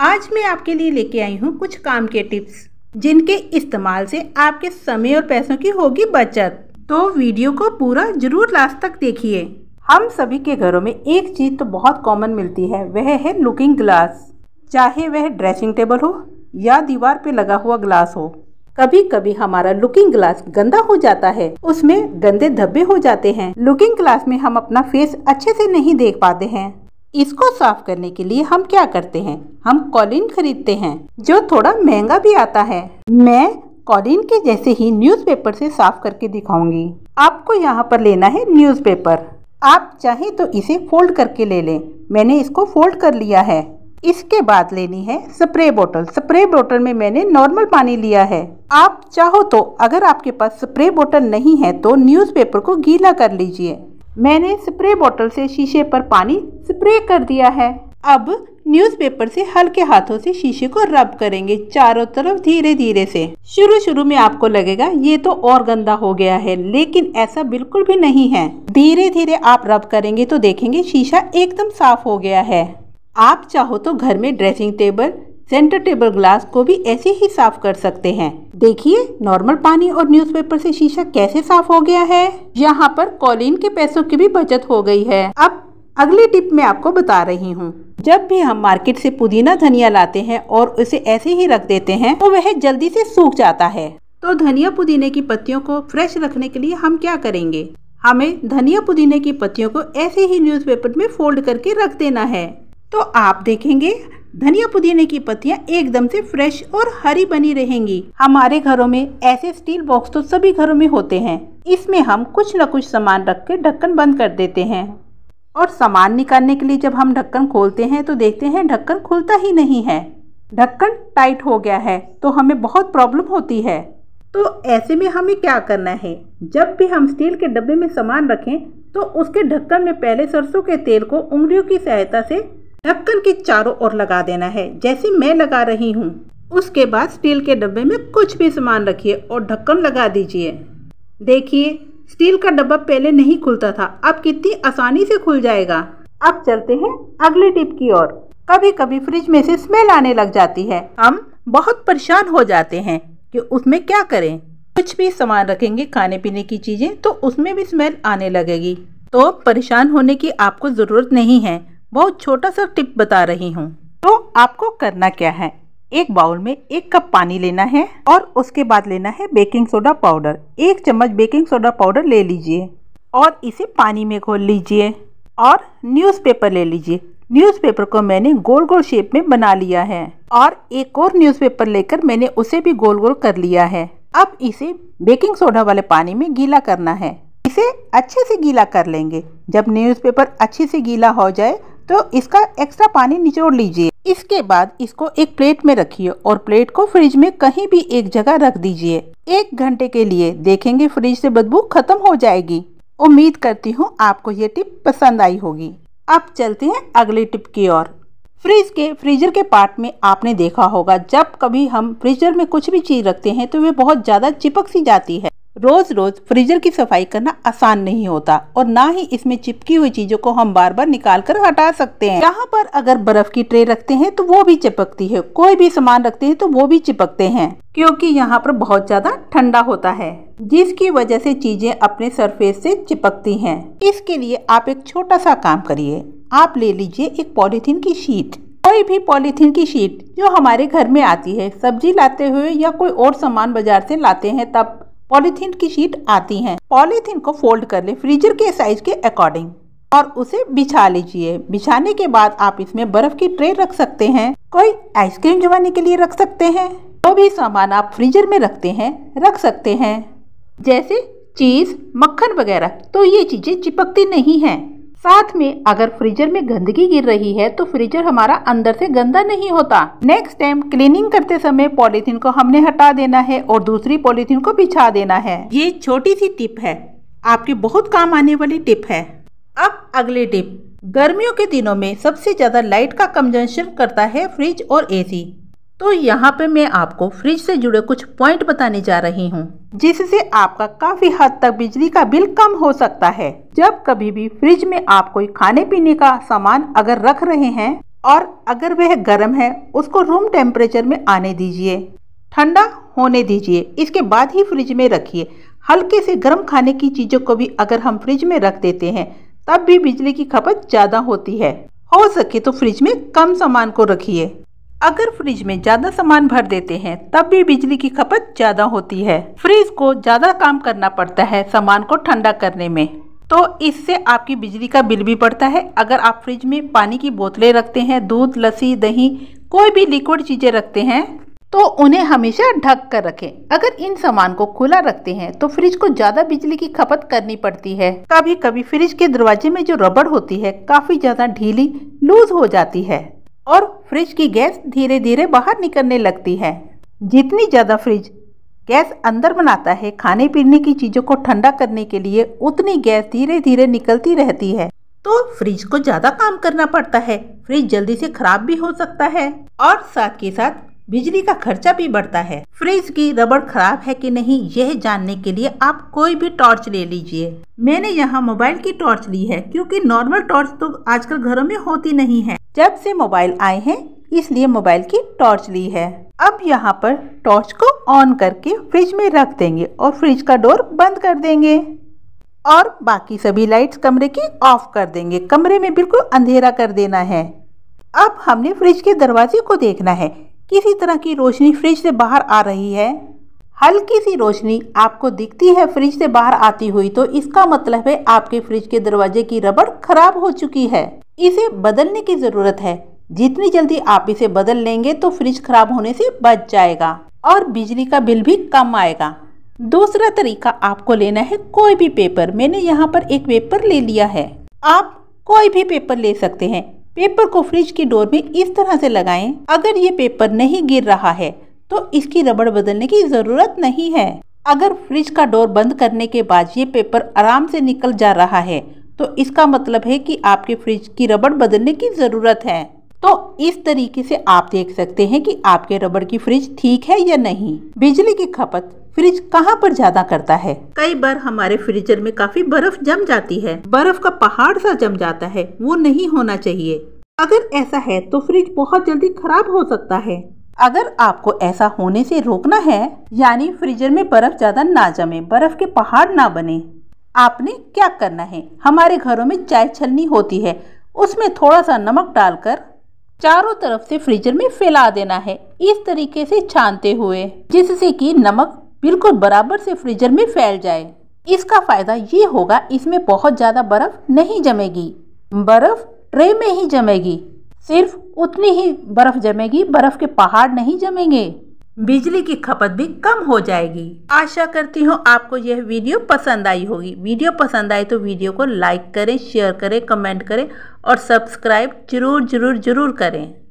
आज मैं आपके लिए लेके आई हूँ कुछ काम के टिप्स जिनके इस्तेमाल से आपके समय और पैसों की होगी बचत तो वीडियो को पूरा जरूर लास्ट तक देखिए हम सभी के घरों में एक चीज़ तो बहुत कॉमन मिलती है वह है लुकिंग ग्लास चाहे वह ड्रेसिंग टेबल हो या दीवार पे लगा हुआ ग्लास हो कभी कभी हमारा लुकिंग ग्लास गंदा हो जाता है उसमें गंदे धब्बे हो जाते हैं लुकिंग ग्लास में हम अपना फेस अच्छे से नहीं देख पाते हैं इसको साफ करने के लिए हम क्या करते हैं हम कॉलिन खरीदते हैं जो थोड़ा महंगा भी आता है मैं कॉलिन के जैसे ही न्यूज़पेपर से साफ करके दिखाऊंगी आपको यहाँ पर लेना है न्यूज़पेपर आप चाहे तो इसे फोल्ड करके ले लें मैंने इसको फोल्ड कर लिया है इसके बाद लेनी है स्प्रे बोतल स्प्रे बोतल में मैंने नॉर्मल पानी लिया है आप चाहो तो अगर आपके पास स्प्रे बोतल नहीं है तो न्यूज़पेपर को गीला कर लीजिए मैंने स्प्रे बॉटल से शीशे पर पानी स्प्रे कर दिया है अब न्यूज़पेपर से हल्के हाथों से शीशे को रब करेंगे चारों तरफ धीरे धीरे से शुरू शुरू में आपको लगेगा ये तो और गंदा हो गया है लेकिन ऐसा बिल्कुल भी नहीं है धीरे धीरे आप रब करेंगे तो देखेंगे शीशा एकदम साफ हो गया है आप चाहो तो घर में dressing table centre table glass को भी ऐसे ही साफ कर सकते हैं देखिए नॉर्मल पानी और न्यूज़पेपर से शीशा कैसे साफ हो गया है यहाँ पर कॉलिन के पैसों की भी बचत हो गई है अब अगली टिप मैं आपको बता रही हूँ जब भी हम मार्केट से पुदीना धनिया लाते हैं और उसे ऐसे ही रख देते हैं तो वह जल्दी से सूख जाता है तो धनिया पुदीने की पत्तियों को फ्रेश रखने के लिए हम क्या करेंगे हमें धनिया पुदीने की पत्तियों को ऐसे ही न्यूज़पेपर में फोल्ड करके रख देना है तो आप देखेंगे धनिया पुदीने की पत्तियाँ एकदम से फ्रेश और हरी बनी रहेंगी हमारे घरों में ऐसे स्टील बॉक्स तो सभी घरों में होते हैं इसमें हम कुछ न कुछ सामान रख के ढक्कन बंद कर देते हैं और सामान निकालने के लिए जब हम ढक्कन खोलते हैं तो देखते हैं ढक्कन खुलता ही नहीं है ढक्कन टाइट हो गया है तो हमें बहुत प्रॉब्लम होती है तो ऐसे में हमें क्या करना है जब भी हम स्टील के डब्बे में सामान रखें तो उसके ढक्कन में पहले सरसों के तेल को उंगलियों की सहायता से ढक्कन के चारों ओर लगा देना है जैसे मैं लगा रही हूँ उसके बाद स्टील के डब्बे में कुछ भी सामान रखिए और ढक्कन लगा दीजिए देखिए स्टील का डब्बा पहले नहीं खुलता था अब कितनी आसानी से खुल जाएगा अब चलते हैं अगली टिप की ओर कभी कभी फ्रिज में से स्मेल आने लग जाती है हम बहुत परेशान हो जाते हैं कि उसमें क्या करें कुछ भी सामान रखेंगे खाने पीने की चीज़ें तो उसमें भी स्मेल आने लगेगी तो परेशान होने की आपको ज़रूरत नहीं है बहुत छोटा सा टिप बता रही हूँ तो आपको करना क्या है एक बाउल में एक कप पानी लेना है और उसके बाद लेना है बेकिंग सोडा पाउडर एक चम्मच बेकिंग सोडा पाउडर ले लीजिए और इसे पानी में घोल लीजिए और न्यूज़पेपर ले लीजिए न्यूज़पेपर को मैंने गोल गोल शेप में बना लिया है और एक और न्यूज़पेपर लेकर मैंने उसे भी गोल गोल कर लिया है अब इसे बेकिंग सोडा वाले पानी में गीला करना है इसे अच्छे से गीला कर लेंगे जब न्यूज़पेपर अच्छे से गीला हो जाए तो इसका एक्स्ट्रा पानी निचोड़ लीजिए इसके बाद इसको एक प्लेट में रखिए और प्लेट को फ्रिज में कहीं भी एक जगह रख दीजिए एक घंटे के लिए देखेंगे फ्रिज से बदबू खत्म हो जाएगी उम्मीद करती हूँ आपको ये टिप पसंद आई होगी अब चलते हैं अगली टिप की ओर फ्रिज के फ्रीजर के पार्ट में आपने देखा होगा जब कभी हम फ्रीजर में कुछ भी चीज़ रखते हैं तो वे बहुत ज़्यादा चिपक सी जाती है रोज़ रोज़ फ्रीजर की सफाई करना आसान नहीं होता और ना ही इसमें चिपकी हुई चीज़ों को हम बार बार निकाल कर हटा सकते हैं यहाँ पर अगर बर्फ़ की ट्रे रखते हैं तो वो भी चिपकती है कोई भी सामान रखते हैं तो वो भी चिपकते हैं क्योंकि यहाँ पर बहुत ज़्यादा ठंडा होता है जिसकी वजह से चीज़ें अपने सरफेस से चिपकती हैं इसके लिए आप एक छोटा सा काम करिए आप ले लीजिए एक पॉलीथीन की शीट कोई भी पॉलीथीन की शीट जो हमारे घर में आती है सब्जी लाते हुए या कोई और सामान बाजार से लाते हैं तब पॉलीथीन की शीट आती हैं पॉलीथीन को फोल्ड कर ले फ्रीजर के साइज के अकॉर्डिंग और उसे बिछा लीजिए बिछाने के बाद आप इसमें बर्फ की ट्रे रख सकते हैं कोई आइसक्रीम जमाने के लिए रख सकते हैं जो भी सामान आप फ्रीजर में रखते हैं रख सकते हैं जैसे चीज़ मक्खन वगैरह तो ये चीज़ें चिपकती नहीं हैं साथ में अगर फ्रीजर में गंदगी गिर रही है तो फ्रीजर हमारा अंदर से गंदा नहीं होता नेक्स्ट टाइम क्लीनिंग करते समय पॉलीथीन को हमने हटा देना है और दूसरी पॉलीथीन को बिछा देना है ये छोटी सी टिप है आपके बहुत काम आने वाली टिप है अब अगली टिप गर्मियों के दिनों में सबसे ज़्यादा लाइट का कंजम्पशन करता है फ्रिज और एसी। तो यहाँ पे मैं आपको फ्रिज से जुड़े कुछ पॉइंट बताने जा रही हूँ जिससे आपका काफी हद तक बिजली का बिल कम हो सकता है जब कभी भी फ्रिज में आप कोई खाने पीने का सामान अगर रख रहे हैं और अगर वह गर्म है उसको रूम टेम्परेचर में आने दीजिए ठंडा होने दीजिए इसके बाद ही फ्रिज में रखिए हल्के से गर्म खाने की चीज़ों को भी अगर हम फ्रिज में रख देते हैं तब भी बिजली की खपत ज़्यादा होती है हो सके तो फ्रिज में कम सामान को रखिए अगर फ्रिज में ज़्यादा सामान भर देते हैं तब भी बिजली की खपत ज़्यादा होती है फ्रिज को ज़्यादा काम करना पड़ता है सामान को ठंडा करने में तो इससे आपकी बिजली का बिल भी बढ़ता है अगर आप फ्रिज में पानी की बोतलें रखते हैं दूध लस्सी दही कोई भी लिक्विड चीज़ें रखते हैं तो उन्हें हमेशा ढक कर रखें अगर इन सामान को खुला रखते हैं तो फ्रिज को ज्यादा बिजली की खपत करनी पड़ती है कभी कभी फ्रिज के दरवाजे में जो रबड़ होती है काफी ज्यादा ढीली लूज हो जाती है और फ्रिज की गैस धीरे धीरे बाहर निकलने लगती है जितनी ज़्यादा फ्रिज गैस अंदर बनाता है खाने पीने की चीज़ों को ठंडा करने के लिए उतनी गैस धीरे धीरे निकलती रहती है तो फ्रिज को ज़्यादा काम करना पड़ता है फ्रिज जल्दी से खराब भी हो सकता है और साथ के साथ बिजली का खर्चा भी बढ़ता है फ्रिज की रबड़ खराब है कि नहीं यह जानने के लिए आप कोई भी टॉर्च ले लीजिए मैंने यहाँ मोबाइल की टॉर्च ली है क्योंकि नॉर्मल टॉर्च तो आजकल घरों में होती नहीं है जब से मोबाइल आए हैं इसलिए मोबाइल की टॉर्च ली है अब यहाँ पर टॉर्च को ऑन करके फ्रिज में रख देंगे और फ्रिज का डोर बंद कर देंगे और बाकी सभी लाइट्स कमरे की ऑफ कर देंगे कमरे में बिल्कुल अंधेरा कर देना है अब हमने फ्रिज के दरवाजे को देखना है किसी तरह की रोशनी फ्रिज से बाहर आ रही है हल्की सी रोशनी आपको दिखती है फ्रिज से बाहर आती हुई तो इसका मतलब है आपके फ्रिज के दरवाजे की रबड़ खराब हो चुकी है इसे बदलने की ज़रूरत है जितनी जल्दी आप इसे बदल लेंगे तो फ्रिज खराब होने से बच जाएगा और बिजली का बिल भी कम आएगा दूसरा तरीका आपको लेना है कोई भी पेपर मैंने यहाँ पर एक पेपर ले लिया है आप कोई भी पेपर ले सकते हैं पेपर को फ्रिज की डोर में इस तरह से लगाएं। अगर ये पेपर नहीं गिर रहा है तो इसकी रबड़ बदलने की ज़रूरत नहीं है अगर फ्रिज का डोर बंद करने के बाद ये पेपर आराम से निकल जा रहा है तो इसका मतलब है कि आपके फ्रिज की रबड़ बदलने की ज़रूरत है तो इस तरीके से आप देख सकते हैं कि आपके रबड़ की फ्रिज ठीक है या नहीं बिजली की खपत फ्रिज कहाँ पर ज्यादा करता है कई बार हमारे फ्रीजर में काफी बर्फ जम जाती है बर्फ का पहाड़ सा जम जाता है वो नहीं होना चाहिए अगर ऐसा है तो फ्रिज बहुत जल्दी खराब हो सकता है अगर आपको ऐसा होने से रोकना है यानी फ्रीजर में बर्फ ज्यादा ना जमे बर्फ के पहाड़ ना बने आपने क्या करना है हमारे घरों में चाय छलनी होती है उसमें थोड़ा सा नमक डालकर चारों तरफ से फ्रीजर में फैला देना है इस तरीके से छानते हुए जिससे कि नमक बिल्कुल बराबर से फ्रीजर में फैल जाए इसका फायदा ये होगा इसमें बहुत ज़्यादा बर्फ नहीं जमेगी बर्फ ट्रे में ही जमेगी सिर्फ उतनी ही बर्फ जमेगी बर्फ के पहाड़ नहीं जमेंगे बिजली की खपत भी कम हो जाएगी आशा करती हूँ आपको यह वीडियो पसंद आई होगी वीडियो पसंद आए तो वीडियो को लाइक करें शेयर करें कमेंट करें और सब्सक्राइब जरूर जरूर जरूर करें